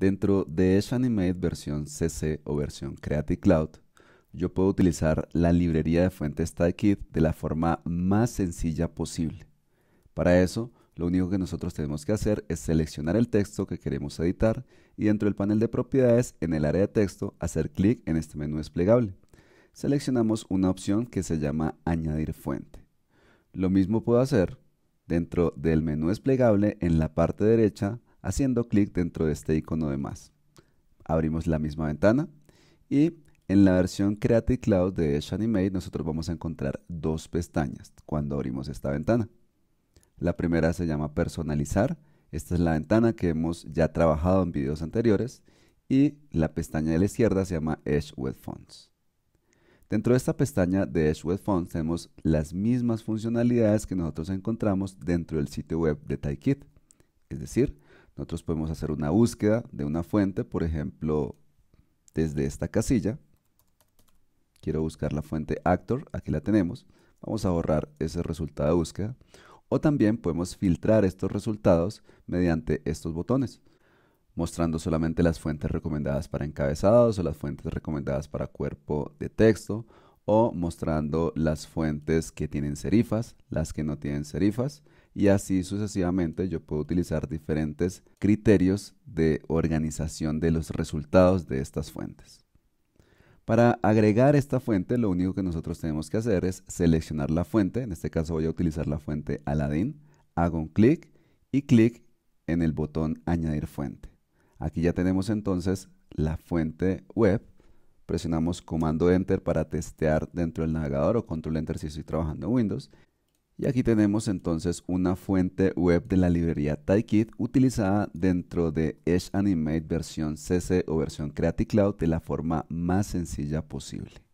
Dentro de Edge Animate versión CC o versión Creative Cloud, yo puedo utilizar la librería de fuentes TypeKit de la forma más sencilla posible. Para eso, lo único que nosotros tenemos que hacer es seleccionar el texto que queremos editar y dentro del panel de propiedades, en el área de texto, hacer clic en este menú desplegable. Seleccionamos una opción que se llama Añadir fuente. Lo mismo puedo hacer dentro del menú desplegable en la parte derecha haciendo clic dentro de este icono de más. Abrimos la misma ventana y en la versión Creative Cloud de Animate nosotros vamos a encontrar dos pestañas cuando abrimos esta ventana. La primera se llama personalizar. Esta es la ventana que hemos ya trabajado en videos anteriores y la pestaña de la izquierda se llama Edge Web Fonts. Dentro de esta pestaña de Edge Web Fonts tenemos las mismas funcionalidades que nosotros encontramos dentro del sitio web de TyKit. Es decir, nosotros podemos hacer una búsqueda de una fuente, por ejemplo, desde esta casilla. Quiero buscar la fuente actor, aquí la tenemos. Vamos a borrar ese resultado de búsqueda. O también podemos filtrar estos resultados mediante estos botones, mostrando solamente las fuentes recomendadas para encabezados o las fuentes recomendadas para cuerpo de texto o mostrando las fuentes que tienen serifas, las que no tienen serifas y así sucesivamente yo puedo utilizar diferentes criterios de organización de los resultados de estas fuentes. Para agregar esta fuente, lo único que nosotros tenemos que hacer es seleccionar la fuente. En este caso voy a utilizar la fuente Aladdin. Hago un clic y clic en el botón Añadir fuente. Aquí ya tenemos entonces la fuente web. Presionamos comando Enter para testear dentro del navegador o control Enter si estoy trabajando en Windows. Y aquí tenemos entonces una fuente web de la librería TyKit utilizada dentro de Edge Animate versión CC o versión Creative Cloud de la forma más sencilla posible.